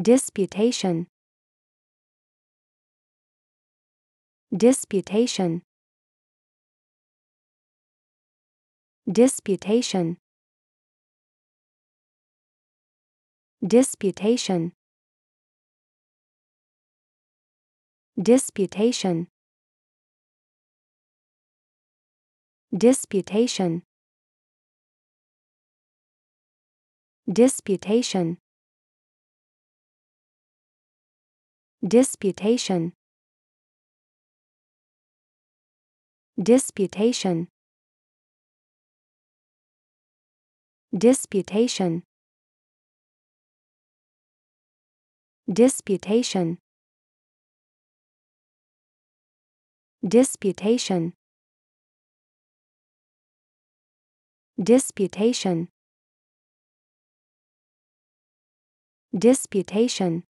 Disputation Disputation Disputation Disputation Disputation Disputation Disputation Disputation Disputation Disputation Disputation Disputation Disputation Disputation